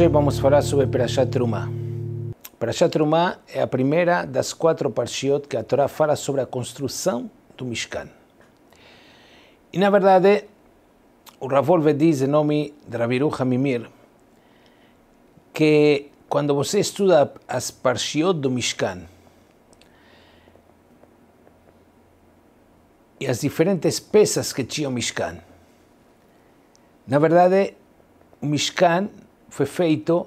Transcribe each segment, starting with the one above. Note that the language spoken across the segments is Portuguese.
Hoje vamos falar sobre Parashat Trumah. Parashat Trumah é a primeira das quatro Parshiot que a Torá fala sobre a construção do Mishkan. E na verdade, o Ravolve diz em nome de Raviru Hamimir que quando você estuda as Parshiot do Mishkan e as diferentes peças que tinha o Mishkan, na verdade, o Mishkan foi feito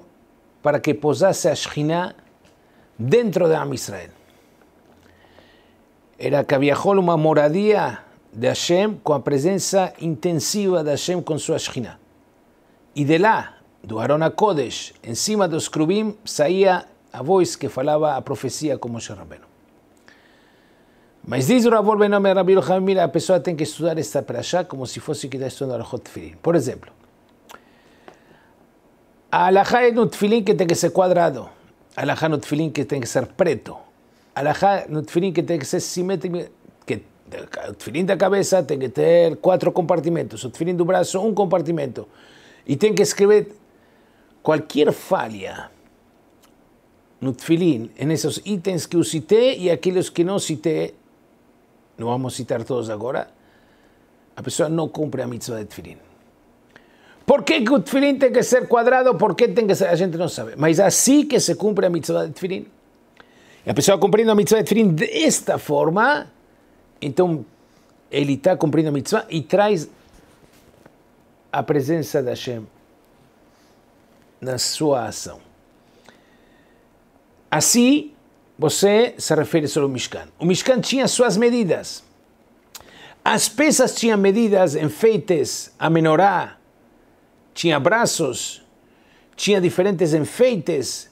para que posasse a Shekhinah dentro de Am Israel. Era que viajou uma moradia de Hashem com a presença intensiva de Hashem com sua Shekhinah. E de lá, do Aron Kodesh, em cima dos Krubim, saía a voz que falava a profecia como Moshe Rabbeinu. Mas diz o Rabino Rabbi a pessoa tem que estudar esta para como se fosse que está estudando a Por exemplo, Alajá es un que tiene que ser cuadrado. Alajá no tfilín que tiene que ser preto. Alajá no tfilín que tiene que ser simétrico. Que tfilín de cabeza tiene que tener cuatro compartimentos. El tfilín de brazo, un compartimento. Y tiene que escribir cualquier falla nutfilín en esos ítems que cité y aquellos que no cité. No vamos a citar todos ahora. La persona no cumple a mitzvah de tfilín. que o tefilim tem que ser quadrado? Por que tem que ser? A gente não sabe. Mas assim que se cumpre a mitzvah de tefilim. E a pessoa cumprindo a mitzvah de tefilim desta forma, então ele está cumprindo a mitzvah e traz a presença da Hashem na sua ação. Assim, você se refere sobre o Mishkan. O Mishkan tinha suas medidas. As peças tinham medidas, enfeites, a menorá, tinha braços, tinha diferentes enfeites,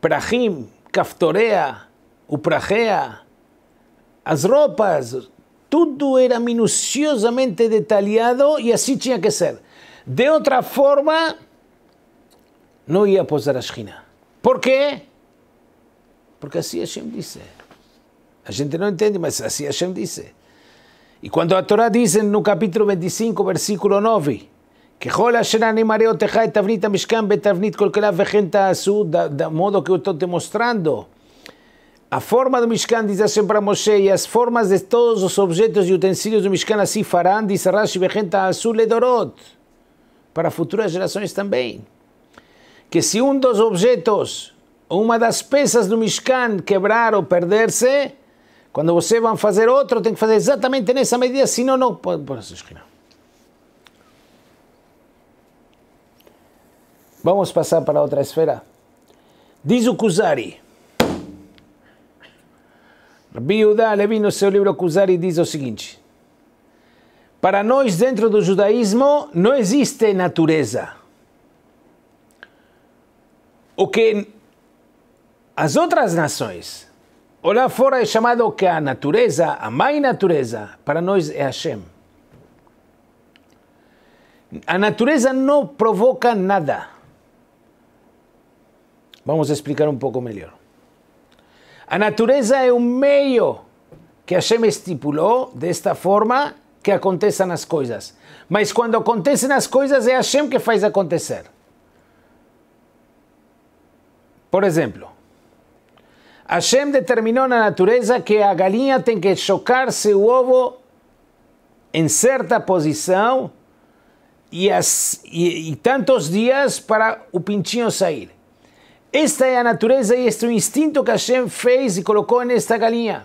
prahim, kaftorea, uprahea, as roupas, tudo era minuciosamente detalhado e assim tinha que ser. De outra forma, não ia posar a Shina. Por quê? Porque assim Hashem disse. A gente não entende, mas assim Hashem disse. E quando a Torá diz no capítulo 25, versículo 9, ככל השנה אני מראה אותך את תבנית המשכן בתבנית כל כליו וכן תעשו, modo que eu estou te mostrando. A forma do Mishkan, diz Hashem para Moshe, e as formas de todos os objetos e utensílios do Mishkan assim farão, diz Rashi Bechenta Azul Edorot, para futuras gerações também. Que se um dos objetos, uma das peças do Mishkan quebrar ou perder-se, quando você vai fazer outro, tem que fazer exatamente nessa medida, senão não pode. Vamos passar para outra esfera. Diz o Kuzari. Uda Levi, no seu livro Kuzari, diz o seguinte. Para nós, dentro do judaísmo, não existe natureza. O que as outras nações, ou lá fora é chamado que a natureza, a mãe natureza, para nós é Hashem. A natureza não provoca nada. Vamos explicar um pouco melhor. A natureza é um meio que Hashem estipulou desta forma que aconteçam as coisas. Mas quando acontecem as coisas, é Hashem que faz acontecer. Por exemplo, Hashem determinou na natureza que a galinha tem que chocar seu ovo em certa posição e, as, e, e tantos dias para o pintinho sair. Esta é a natureza e este é o instinto que Hashem fez e colocou nesta galinha.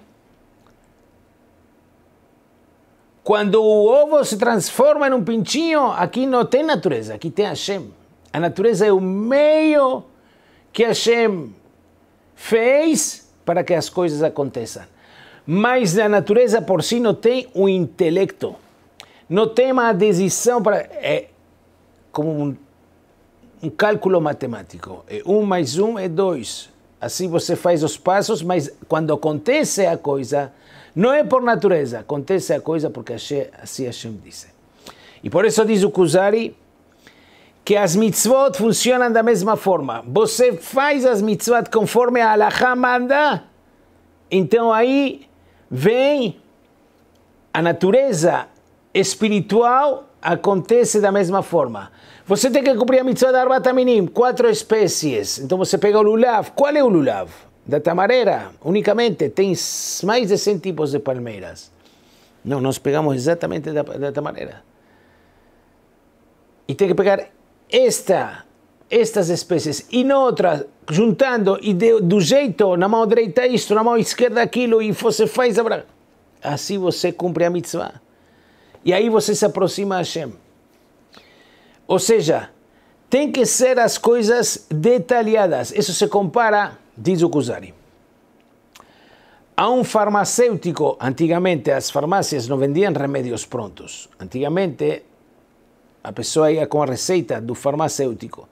Quando o ovo se transforma em um pintinho, aqui não tem natureza, aqui tem Hashem. A natureza é o meio que Hashem fez para que as coisas aconteçam. Mas a natureza por si não tem o intelecto, não tem uma decisão para. É como um cálculo matemático. É um mais um é dois. Assim você faz os passos, mas quando acontece a coisa, não é por natureza, acontece a coisa porque assim Hashem disse. E por isso diz o Kuzari que as mitzvot funcionam da mesma forma. Você faz as mitzvot conforme a Allah manda, então aí vem a natureza espiritual acontece da mesma forma. Você tem que cumprir a mitzvah da arbataminim, quatro espécies. Então você pega o lulav. Qual é o lulav? Da tamareira, unicamente, tem mais de 100 tipos de palmeiras. Não, nós pegamos exatamente da, da tamareira. E tem que pegar esta, estas espécies e outras, juntando e de, do jeito, na mão direita isto, na mão esquerda aquilo, e você faz a... Assim você cumpre a mitzvah. E aí você se aproxima a Hashem. Ou seja, tem que ser as coisas detalhadas. Isso se compara, diz o Kuzari, a um farmacêutico. Antigamente as farmácias não vendiam remédios prontos. Antigamente a pessoa ia com a receita do farmacêutico.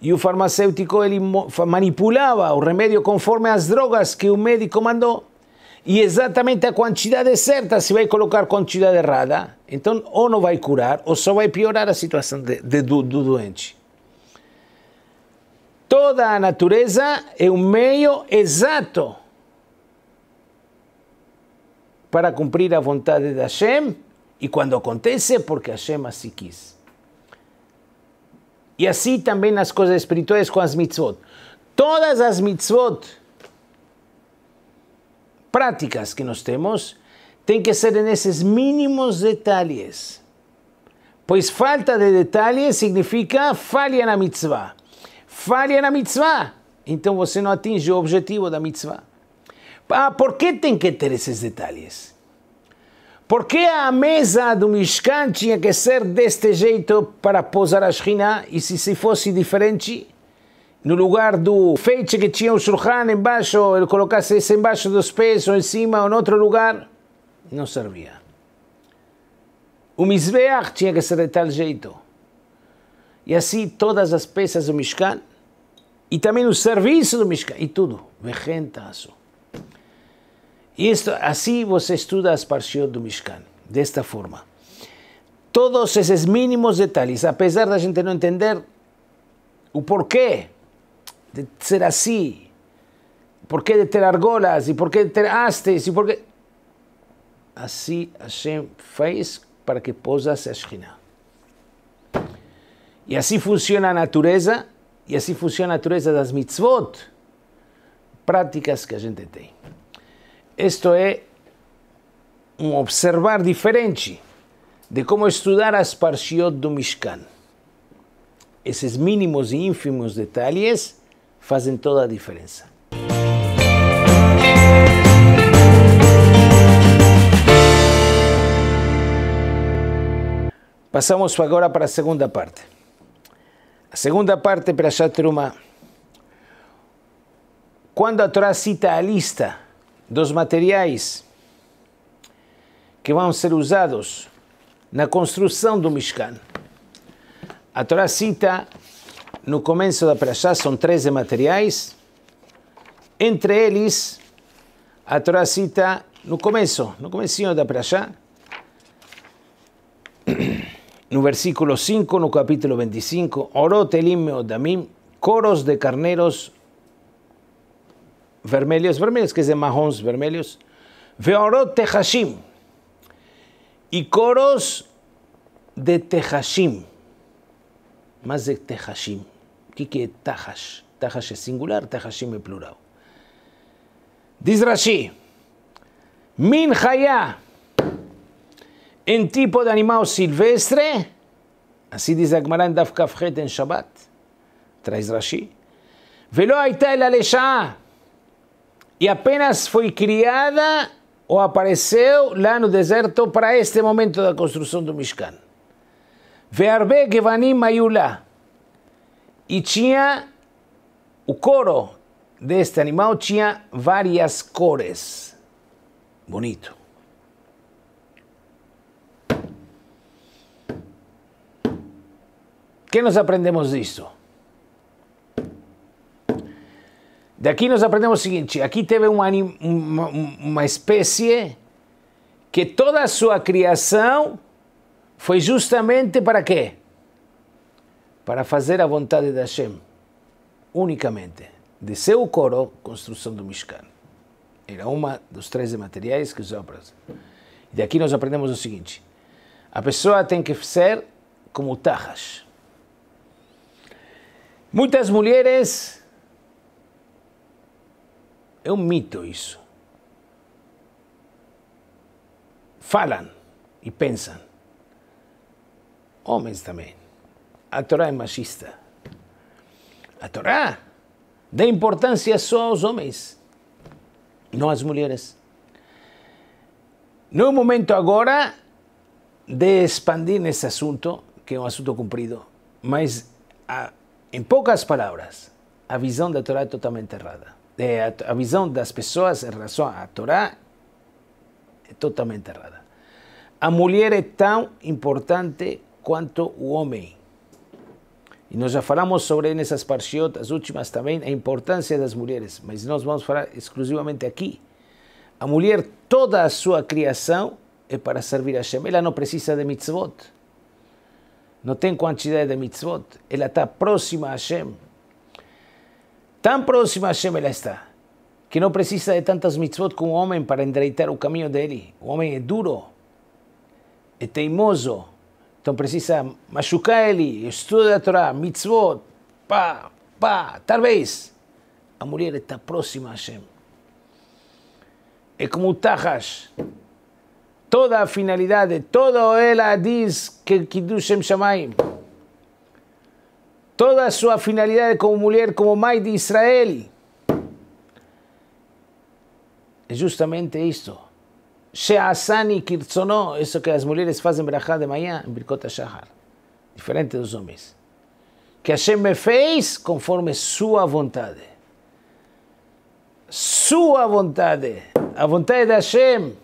E o farmacêutico ele manipulava o remédio conforme as drogas que o médico mandou e exatamente a quantidade certa se vai colocar quantidade errada, então ou não vai curar ou só vai piorar a situação de, de, do, do doente. Toda a natureza é um meio exato para cumprir a vontade de Hashem e quando acontece porque Hashem assim quis. E assim também nas coisas espirituais com as mitzvot. Todas as mitzvot práticas que nós temos tem que ser nesses mínimos detalhes. Pois falta de detalhes significa falha na mitzvah. Falha na mitzvah, então você não atinge o objetivo da mitzvah. Ah, por que tem que ter esses detalhes? Por que a mesa do Mishkan tinha que ser deste jeito para pousar a Shekhinah? E se, se fosse diferente, no lugar do feixe que tinha o Shulchan embaixo, ele colocasse esse embaixo dos pés ou em cima ou em outro lugar, não servia. O Mizbeach tinha que ser de tal jeito. E assim todas as peças do Mishkan, e também o serviço do Mishkan, e tudo. Vejentaço. E isto, assim você estuda as partes do Mishkan, desta forma. Todos esses mínimos detalhes, apesar da gente não entender o porquê de ser así? ¿Por qué de ter argolas? ¿Y por qué de ter hastes? ¿Y por qué? Así Hashem fez para que posase a Shekhinah. E assim funciona a natureza, e assim funciona a natureza das mitzvot, práticas que a gente tem. Isto é um observar diferente de como estudar as parshiot do Mishkan. Esses mínimos e ínfimos detalhes fazem toda a diferença. Passamos agora para a segunda parte. A segunda parte para Chatruma. Quando a Torá cita a lista dos materiais que vão ser usados na construção do Mishkan, a Torá cita no de la son son 13 materiais. Entre ellos, a no comienzo no comecinho de en no versículo 5, no capítulo 25, Orot Elim Odamim, coros de carneros vermelhos, vermelhos que es de mahons vermelhos, Veorot Tehashim, y coros de Tehashim, más de Tehashim. que, que é Tahash? Tahash é singular, Tahashim é plural. Diz Rashi, Min Hayah, em tipo de animal silvestre, assim diz Agmará em Daf Kafret em Shabbat, traz Rashi, Velo Aitel Aleshah, e apenas foi criada ou apareceu lá no deserto para este momento da construção do Mishkan. Vearbe Gevanim mayula. E tinha o couro deste animal tinha várias cores. Bonito. O que nós aprendemos disso? Daqui nós aprendemos o seguinte: aqui teve uma, uma, uma espécie que toda a sua criação foi justamente para quê? para fazer a vontade de Hashem, unicamente, de seu coro, construção do Mishkan. Era uma dos três materiais que usava para E daqui nós aprendemos o seguinte, a pessoa tem que ser como Tajas. Muitas mulheres... É um mito isso. Falam e pensam. Homens também a Torá é machista. A Torá dá importância só aos homens, não às mulheres. No momento agora de expandir nesse assunto, que é um assunto comprido, mas a, em poucas palavras, a visão da Torá é totalmente errada. É, a, a visão das pessoas em relação à Torá é totalmente errada. A mulher é tão importante quanto o homem. E nós já falamos sobre nessas parxiotas últimas também a importância das mulheres, mas nós vamos falar exclusivamente aqui. A mulher, toda a sua criação é para servir a Shem. Ela não precisa de mitzvot. Não tem quantidade de mitzvot. Ela está próxima a Shem. Tão próxima a Shem ela está, que não precisa de tantas mitzvot como o homem para endireitar o caminho dele. O homem é duro, é teimoso Então precisa machucar ele, estuda la Torah, mitzvot, pá, pá. Talvez a mulher está próxima a Hashem. Y como o Toda finalidad, de toda el diz que Shem Shamaim. Toda su finalidad como mujer, como maid de Israel. es justamente esto. She'asani kirtsono, isso que as mulheres fazem brachá de manhã, em Birkot HaShahar, diferente dos homens. Que Hashem me fez conforme sua vontade. Sua vontade, a vontade de Hashem.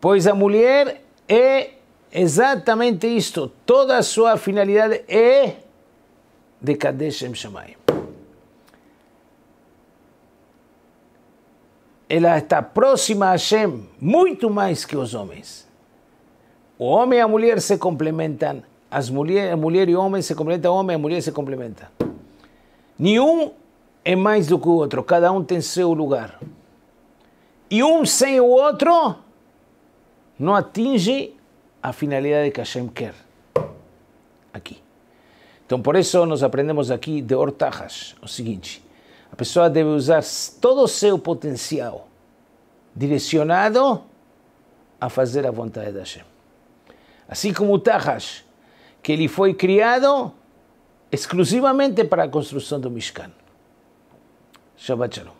Pois a mulher é exatamente isto, toda a sua finalidade é de Kadesh Shamayim. ela está próxima a Hashem muito mais que os homens. O homem e a mulher se complementam, as mulher, a mulher e o homem se complementam, o homem e a mulher se complementam. Nenhum é mais do que o outro, cada um tem seu lugar. E um sem o outro não atinge a finalidade que Hashem quer. Aqui. Então, por isso, nós aprendemos aqui de Ortajas o seguinte: a pessoa deve usar todo o seu potencial direcionado a fazer a vontade da Hashem. Assim como o Tahash, que ele foi criado exclusivamente para a construção do Mishkan. Shabbat Shalom.